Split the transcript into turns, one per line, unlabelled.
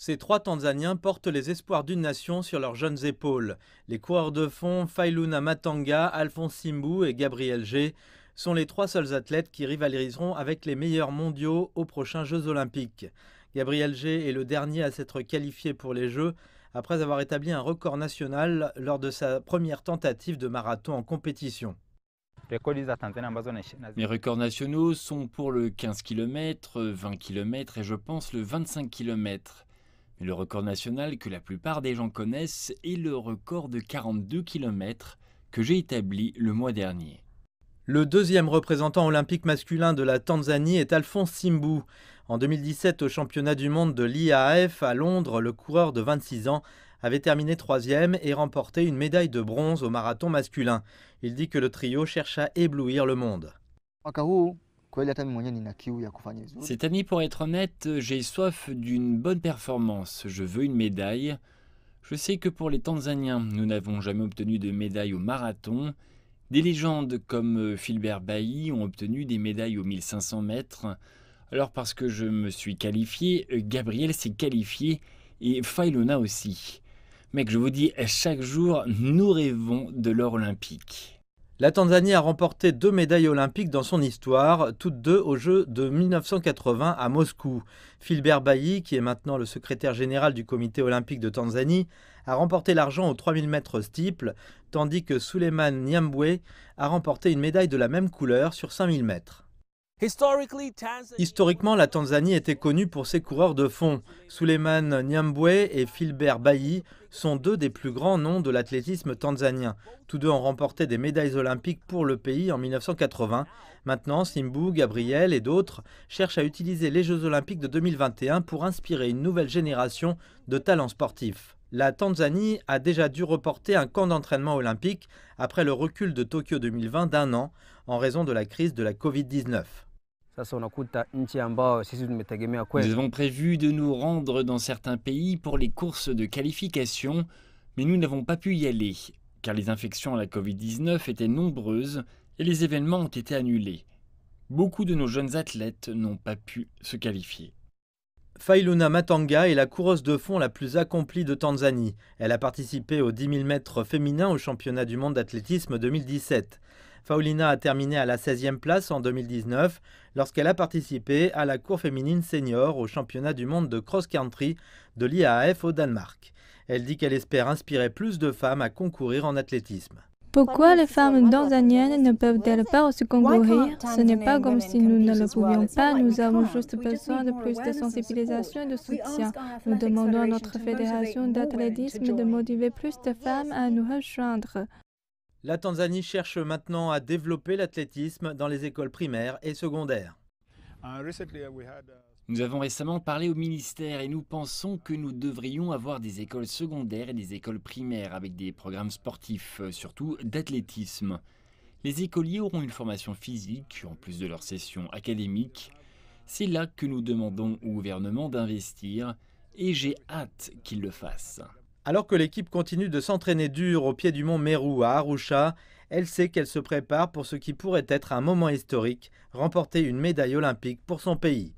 Ces trois Tanzaniens portent les espoirs d'une nation sur leurs jeunes épaules. Les coureurs de fond Failuna Matanga, Alphonse Simbu et Gabriel G sont les trois seuls athlètes qui rivaliseront avec les meilleurs mondiaux aux prochains Jeux olympiques. Gabriel G est le dernier à s'être qualifié pour les Jeux après avoir établi un record national lors de sa première tentative de marathon en compétition. Mes
records nationaux sont pour le 15 km, 20 km et je pense le 25 km. Le record national que la plupart des gens connaissent est le record de 42 km
que j'ai établi le mois dernier. Le deuxième représentant olympique masculin de la Tanzanie est Alphonse Simbu. En 2017, au championnat du monde de l'IAF à Londres, le coureur de 26 ans avait terminé troisième et remporté une médaille de bronze au marathon masculin. Il dit que le trio cherche à éblouir le monde. Cette année, pour être honnête, j'ai soif d'une bonne performance.
Je veux une médaille. Je sais que pour les Tanzaniens, nous n'avons jamais obtenu de médaille au marathon. Des légendes comme euh, Philbert Bailly ont obtenu des médailles aux 1500 mètres. Alors parce que je me suis qualifié, euh, Gabriel s'est qualifié et Failona aussi. Mec, je vous dis, chaque jour, nous rêvons
de l'or olympique. La Tanzanie a remporté deux médailles olympiques dans son histoire, toutes deux aux Jeux de 1980 à Moscou. Philbert Bailly, qui est maintenant le secrétaire général du comité olympique de Tanzanie, a remporté l'argent aux 3000 mètres steeple, tandis que Suleiman Nyambwe a remporté une médaille de la même couleur sur 5000 mètres. Historiquement, la Tanzanie était connue pour ses coureurs de fond. Suleiman Nyambwe et Philbert Bailly sont deux des plus grands noms de l'athlétisme tanzanien. Tous deux ont remporté des médailles olympiques pour le pays en 1980. Maintenant, Simbu, Gabriel et d'autres cherchent à utiliser les Jeux olympiques de 2021 pour inspirer une nouvelle génération de talents sportifs. La Tanzanie a déjà dû reporter un camp d'entraînement olympique après le recul de Tokyo 2020 d'un an en raison de la crise de la Covid-19. Nous avons prévu de nous rendre dans certains
pays pour les courses de qualification, mais nous n'avons pas pu y aller, car les infections à la Covid-19 étaient nombreuses et les événements ont été annulés. Beaucoup de
nos jeunes athlètes n'ont pas pu se qualifier. Failuna Matanga est la coureuse de fond la plus accomplie de Tanzanie. Elle a participé aux 10 000 mètres féminins au championnat du monde d'athlétisme 2017. Faulina a terminé à la 16e place en 2019 lorsqu'elle a participé à la cour féminine senior au championnat du monde de cross-country de l'IAF au Danemark. Elle dit qu'elle espère inspirer plus de femmes à concourir en athlétisme.
Pourquoi les femmes tanzaniennes ne peuvent-elles pas aussi concourir Ce n'est pas comme si nous ne le pouvions pas, nous avons juste besoin de plus de sensibilisation et de soutien. Nous demandons à notre fédération d'athlétisme de motiver plus de femmes à nous rejoindre.
La Tanzanie cherche maintenant à développer l'athlétisme dans les écoles primaires et secondaires.
Uh, uh, uh,
nous avons récemment parlé au ministère et nous pensons
que nous devrions avoir des écoles secondaires et des écoles primaires avec des programmes sportifs, euh, surtout d'athlétisme. Les écoliers auront une formation physique en plus de leur session académique. C'est là que nous demandons au gouvernement d'investir et j'ai
hâte qu'il le fasse. Alors que l'équipe continue de s'entraîner dur au pied du mont Meru à Arusha, elle sait qu'elle se prépare pour ce qui pourrait être un moment historique, remporter une médaille olympique pour son pays.